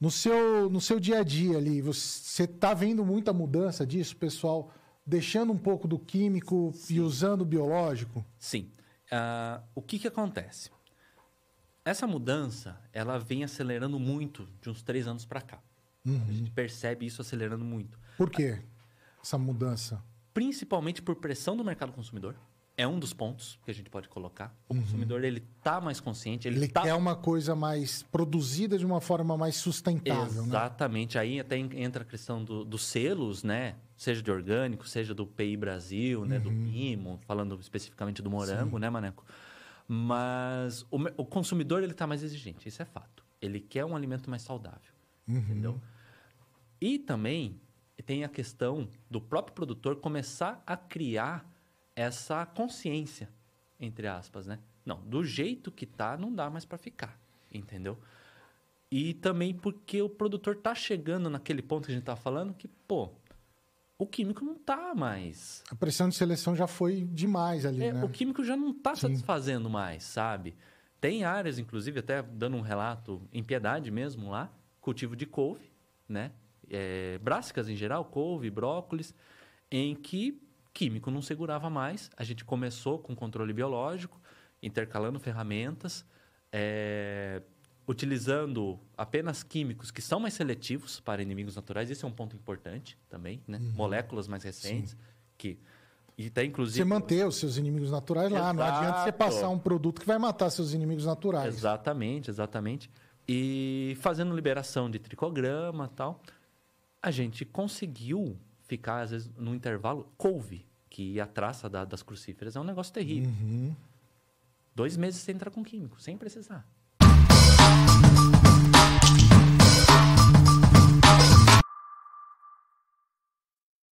No seu, no seu dia a dia ali, você está vendo muita mudança disso, pessoal? Deixando um pouco do químico Sim. e usando o biológico? Sim. Uh, o que, que acontece? Essa mudança, ela vem acelerando muito de uns três anos para cá. Uhum. A gente percebe isso acelerando muito. Por quê? Essa mudança? Principalmente por pressão do mercado consumidor é um dos pontos que a gente pode colocar. O uhum. consumidor ele tá mais consciente, ele, ele tá... quer uma coisa mais produzida de uma forma mais sustentável, né? Exatamente. Né? Aí até entra a questão do, dos selos, né? Seja de orgânico, seja do PI Brasil, né? Uhum. Do Mimo, falando especificamente do morango, Sim. né, Maneco? Mas o, o consumidor ele está mais exigente, isso é fato. Ele quer um alimento mais saudável, uhum. entendeu? E também tem a questão do próprio produtor começar a criar essa consciência, entre aspas, né? Não, do jeito que tá, não dá mais para ficar, entendeu? E também porque o produtor tá chegando naquele ponto que a gente tá falando que, pô, o químico não tá mais. A pressão de seleção já foi demais ali, é, né? O químico já não tá Sim. satisfazendo mais, sabe? Tem áreas, inclusive, até dando um relato em piedade mesmo lá, cultivo de couve, né? É, brássicas em geral, couve, brócolis, em que químico não segurava mais. A gente começou com controle biológico, intercalando ferramentas, é, utilizando apenas químicos que são mais seletivos para inimigos naturais. Esse é um ponto importante também, né? Uhum. Moléculas mais recentes Sim. que e até inclusive. Você manter os seus inimigos naturais lá. Exato. Não adianta você passar um produto que vai matar seus inimigos naturais. Exatamente, exatamente. E fazendo liberação de tricograma tal, a gente conseguiu ficar, às vezes, no intervalo, couve, que a traça da, das crucíferas é um negócio terrível. Uhum. Dois meses você entra com químico, sem precisar.